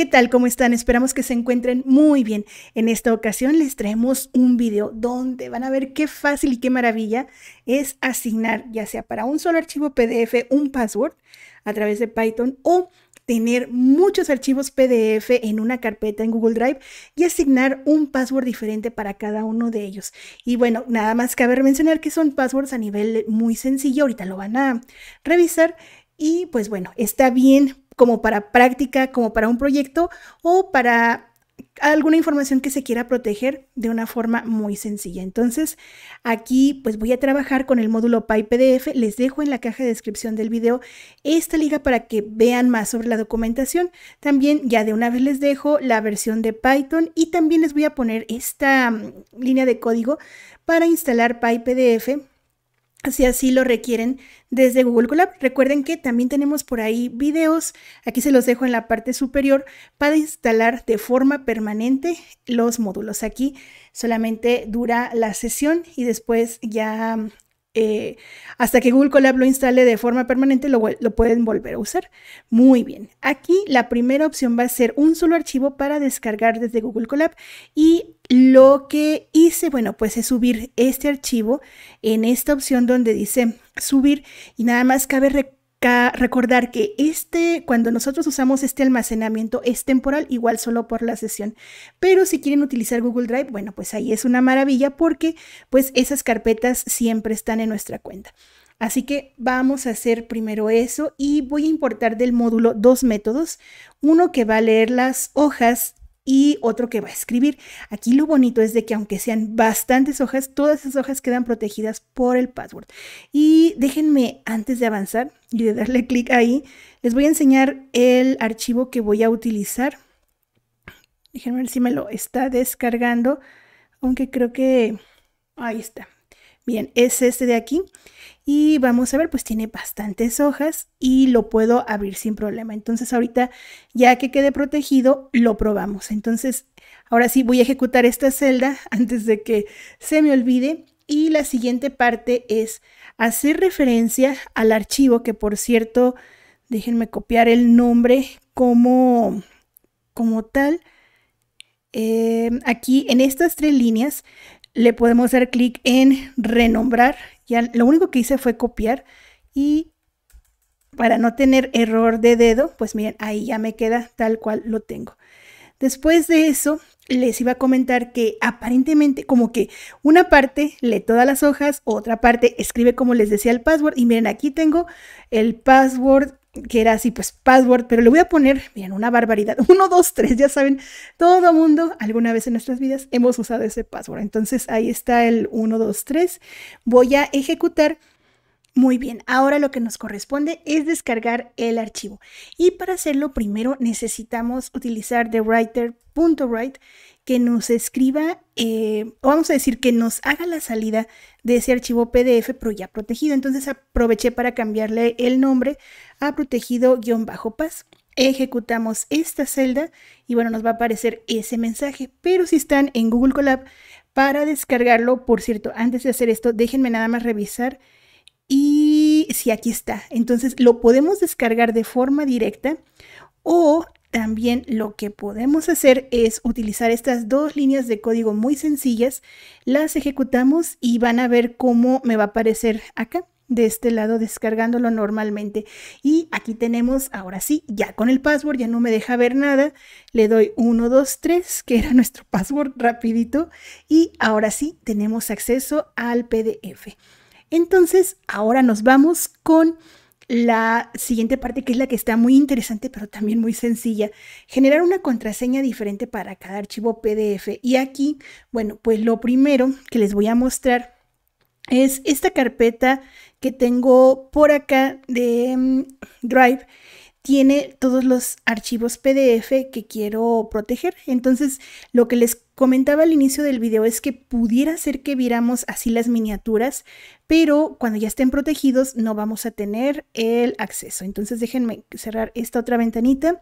¿Qué tal? ¿Cómo están? Esperamos que se encuentren muy bien. En esta ocasión les traemos un video donde van a ver qué fácil y qué maravilla es asignar ya sea para un solo archivo PDF un password a través de Python o tener muchos archivos PDF en una carpeta en Google Drive y asignar un password diferente para cada uno de ellos. Y bueno, nada más cabe mencionar que son passwords a nivel muy sencillo, ahorita lo van a revisar. Y pues bueno, está bien como para práctica, como para un proyecto o para alguna información que se quiera proteger de una forma muy sencilla. Entonces, aquí pues voy a trabajar con el módulo PyPDF. Les dejo en la caja de descripción del video esta liga para que vean más sobre la documentación. También ya de una vez les dejo la versión de Python y también les voy a poner esta mm, línea de código para instalar PyPDF si así lo requieren desde Google Colab. Recuerden que también tenemos por ahí videos, aquí se los dejo en la parte superior, para instalar de forma permanente los módulos. Aquí solamente dura la sesión y después ya eh, hasta que Google Colab lo instale de forma permanente, lo, lo, pueden volver a usar. Muy bien, aquí la primera opción va a ser un solo archivo para descargar desde Google Colab y lo que hice, bueno, pues es subir este archivo en esta opción donde dice subir y nada más cabe recordar recordar que este, cuando nosotros usamos este almacenamiento es temporal, igual solo por la sesión. Pero si quieren utilizar Google Drive, bueno, pues ahí es una maravilla porque pues esas carpetas siempre están en nuestra cuenta. Así que vamos a hacer primero eso y voy a importar del módulo dos métodos, uno que va a leer las hojas y otro que va a escribir. Aquí lo bonito es de que aunque sean bastantes hojas, todas esas hojas quedan protegidas por el password. Y déjenme antes de avanzar y de darle clic ahí, les voy a enseñar el archivo que voy a utilizar. Déjenme ver si me lo está descargando, aunque creo que ahí está. Bien, es este de aquí. Y vamos a ver, pues tiene bastantes hojas y lo puedo abrir sin problema. Entonces ahorita, ya que quede protegido, lo probamos. Entonces, ahora sí voy a ejecutar esta celda antes de que se me olvide. Y la siguiente parte es hacer referencia al archivo, que por cierto, déjenme copiar el nombre como, como tal. Eh, aquí en estas tres líneas le podemos dar clic en renombrar. Ya lo único que hice fue copiar y para no tener error de dedo, pues miren, ahí ya me queda tal cual lo tengo. Después de eso, les iba a comentar que aparentemente como que una parte lee todas las hojas, otra parte escribe como les decía el password y miren, aquí tengo el password que era así, pues password, pero le voy a poner, miren, una barbaridad, 1, 2, 3, ya saben, todo mundo alguna vez en nuestras vidas hemos usado ese password. Entonces ahí está el 1, 2, 3, voy a ejecutar. Muy bien, ahora lo que nos corresponde es descargar el archivo. Y para hacerlo primero necesitamos utilizar the writer.write que nos escriba, eh, vamos a decir que nos haga la salida de ese archivo PDF, pero ya protegido. Entonces aproveché para cambiarle el nombre a protegido-paz. Ejecutamos esta celda y bueno, nos va a aparecer ese mensaje. Pero si están en Google Colab para descargarlo, por cierto, antes de hacer esto, déjenme nada más revisar. Y si aquí está. Entonces lo podemos descargar de forma directa o también lo que podemos hacer es utilizar estas dos líneas de código muy sencillas, las ejecutamos y van a ver cómo me va a aparecer acá de este lado descargándolo normalmente y aquí tenemos ahora sí ya con el password ya no me deja ver nada le doy 123 que era nuestro password rapidito y ahora sí tenemos acceso al pdf entonces ahora nos vamos con la siguiente parte, que es la que está muy interesante, pero también muy sencilla, generar una contraseña diferente para cada archivo PDF. Y aquí, bueno, pues lo primero que les voy a mostrar es esta carpeta que tengo por acá de mm, Drive tiene todos los archivos PDF que quiero proteger. Entonces, lo que les comentaba al inicio del video es que pudiera ser que viéramos así las miniaturas, pero cuando ya estén protegidos no vamos a tener el acceso. Entonces, déjenme cerrar esta otra ventanita.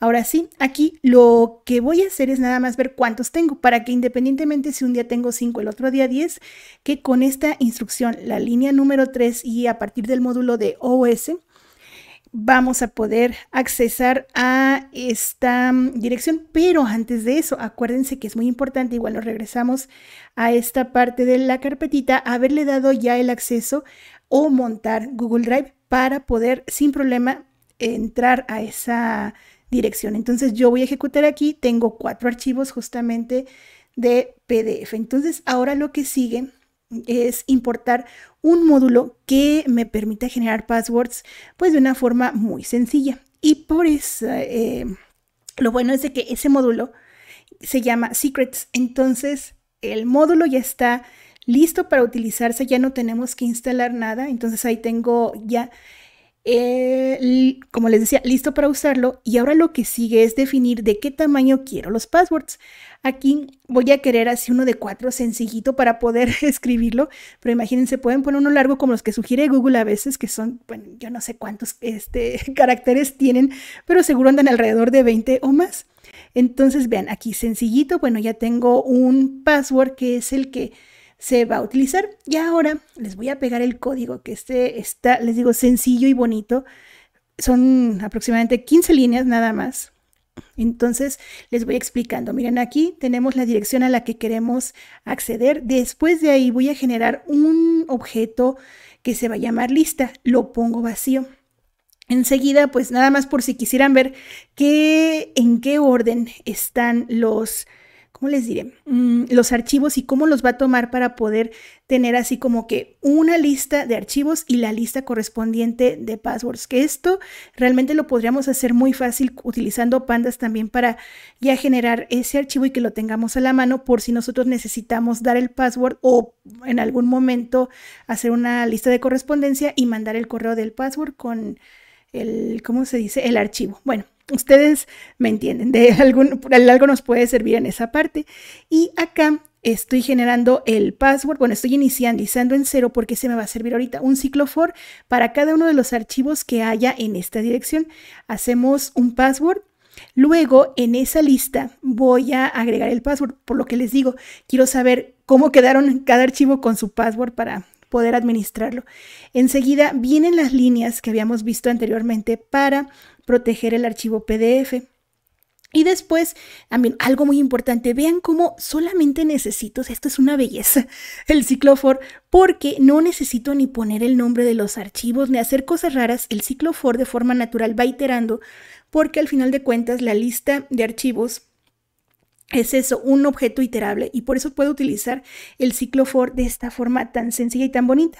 Ahora sí, aquí lo que voy a hacer es nada más ver cuántos tengo para que independientemente si un día tengo 5, el otro día 10, que con esta instrucción, la línea número 3 y a partir del módulo de OS, vamos a poder accesar a esta mm, dirección. Pero antes de eso, acuérdense que es muy importante, igual nos regresamos a esta parte de la carpetita, haberle dado ya el acceso o montar Google Drive para poder sin problema entrar a esa dirección. Entonces yo voy a ejecutar aquí, tengo cuatro archivos justamente de PDF. Entonces ahora lo que sigue es importar un módulo que me permita generar passwords pues de una forma muy sencilla. Y por eso eh, lo bueno es de que ese módulo se llama Secrets. Entonces el módulo ya está listo para utilizarse, ya no tenemos que instalar nada. Entonces ahí tengo ya eh, como les decía, listo para usarlo. Y ahora lo que sigue es definir de qué tamaño quiero los passwords. Aquí voy a querer así uno de cuatro sencillito para poder escribirlo, pero imagínense, pueden poner uno largo como los que sugiere Google a veces, que son, bueno, yo no sé cuántos este, caracteres tienen, pero seguro andan alrededor de 20 o más. Entonces, vean, aquí sencillito, bueno, ya tengo un password que es el que se va a utilizar. Y ahora les voy a pegar el código, que este está, les digo, sencillo y bonito. Son aproximadamente 15 líneas nada más. Entonces les voy explicando. Miren, aquí tenemos la dirección a la que queremos acceder. Después de ahí voy a generar un objeto que se va a llamar lista. Lo pongo vacío. Enseguida, pues nada más por si quisieran ver qué, en qué orden están los, ¿cómo les diré? Mm, los archivos y cómo los va a tomar para poder tener así como que una lista de archivos y la lista correspondiente de passwords. Que esto realmente lo podríamos hacer muy fácil utilizando pandas también para ya generar ese archivo y que lo tengamos a la mano por si nosotros necesitamos dar el password o en algún momento hacer una lista de correspondencia y mandar el correo del password con el, ¿cómo se dice? El archivo. Bueno, Ustedes me entienden, de algo nos puede servir en esa parte. Y acá estoy generando el password, bueno, estoy inicializando en cero porque se me va a servir ahorita un ciclo for para cada uno de los archivos que haya en esta dirección. Hacemos un password. Luego en esa lista voy a agregar el password, por lo que les digo, quiero saber cómo quedaron cada archivo con su password para poder administrarlo. Enseguida vienen las líneas que habíamos visto anteriormente para proteger el archivo PDF. Y después, también algo muy importante, vean cómo solamente necesito, esto es una belleza, el ciclofor, porque no necesito ni poner el nombre de los archivos ni hacer cosas raras, el ciclofor de forma natural va iterando, porque al final de cuentas la lista de archivos es eso, un objeto iterable y por eso puedo utilizar el ciclo for de esta forma tan sencilla y tan bonita.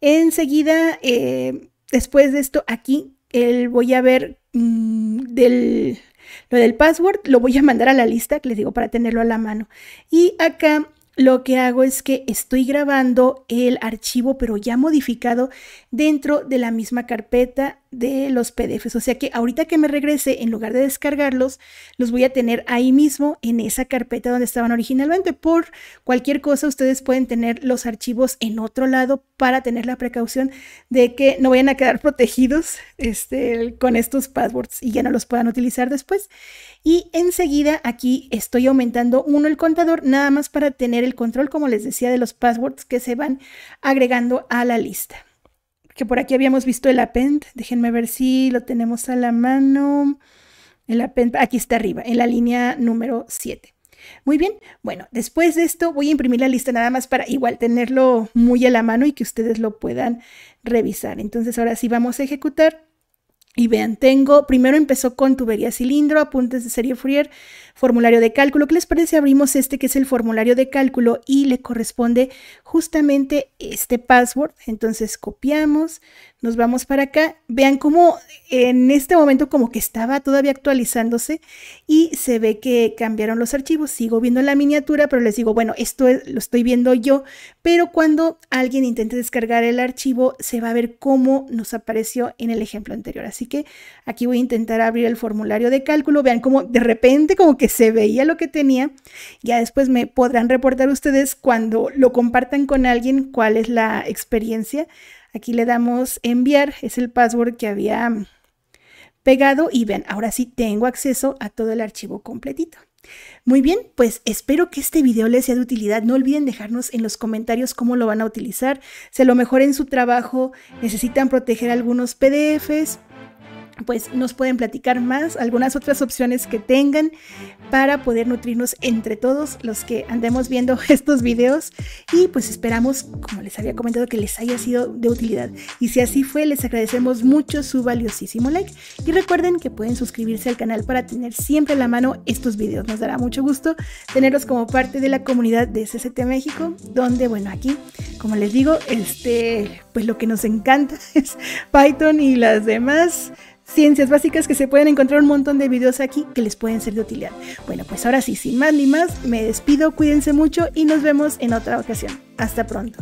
Enseguida, eh, después de esto, aquí el, voy a ver mm, del, lo del password, lo voy a mandar a la lista que les digo para tenerlo a la mano. Y acá lo que hago es que estoy grabando el archivo, pero ya modificado dentro de la misma carpeta de los PDFs. O sea que ahorita que me regrese, en lugar de descargarlos, los voy a tener ahí mismo en esa carpeta donde estaban originalmente. Por cualquier cosa, ustedes pueden tener los archivos en otro lado para tener la precaución de que no vayan a quedar protegidos este, con estos passwords y ya no los puedan utilizar después. Y enseguida aquí estoy aumentando uno el contador, nada más para tener el control, como les decía, de los passwords que se van agregando a la lista que por aquí habíamos visto el append. Déjenme ver si lo tenemos a la mano. El append, aquí está arriba, en la línea número 7. Muy bien, bueno, después de esto voy a imprimir la lista nada más para igual tenerlo muy a la mano y que ustedes lo puedan revisar. Entonces ahora sí vamos a ejecutar y vean, tengo, primero empezó con tubería cilindro, apuntes de serie Fourier, formulario de cálculo. ¿Qué les parece? Abrimos este que es el formulario de cálculo y le corresponde justamente este password. Entonces copiamos, nos vamos para acá. Vean cómo en este momento como que estaba todavía actualizándose y se ve que cambiaron los archivos. Sigo viendo la miniatura, pero les digo, bueno, esto lo estoy viendo yo, pero cuando alguien intente descargar el archivo, se va a ver cómo nos apareció en el ejemplo anterior. Así que aquí voy a intentar abrir el formulario de cálculo. Vean cómo de repente como que se veía lo que tenía. Ya después me podrán reportar ustedes cuando lo compartan con alguien cuál es la experiencia Aquí le damos enviar, es el password que había pegado y ven, ahora sí tengo acceso a todo el archivo completito. Muy bien, pues espero que este video les sea de utilidad. No olviden dejarnos en los comentarios cómo lo van a utilizar. Se lo mejor en su trabajo necesitan proteger algunos PDFs, pues nos pueden platicar más, algunas otras opciones que tengan para poder nutrirnos entre todos los que andemos viendo estos videos y pues esperamos, como les había comentado, que les haya sido de utilidad. Y si así fue, les agradecemos mucho su valiosísimo like y recuerden que pueden suscribirse al canal para tener siempre a la mano estos videos. Nos dará mucho gusto tenerlos como parte de la comunidad de SST México, donde bueno, aquí, como les digo, este, pues lo que nos encanta es Python y las demás ciencias básicas que se pueden encontrar un montón de videos aquí que les pueden ser de utilidad. Bueno, pues ahora sí, sin más ni más, me despido, cuídense mucho y nos vemos en otra ocasión. Hasta pronto.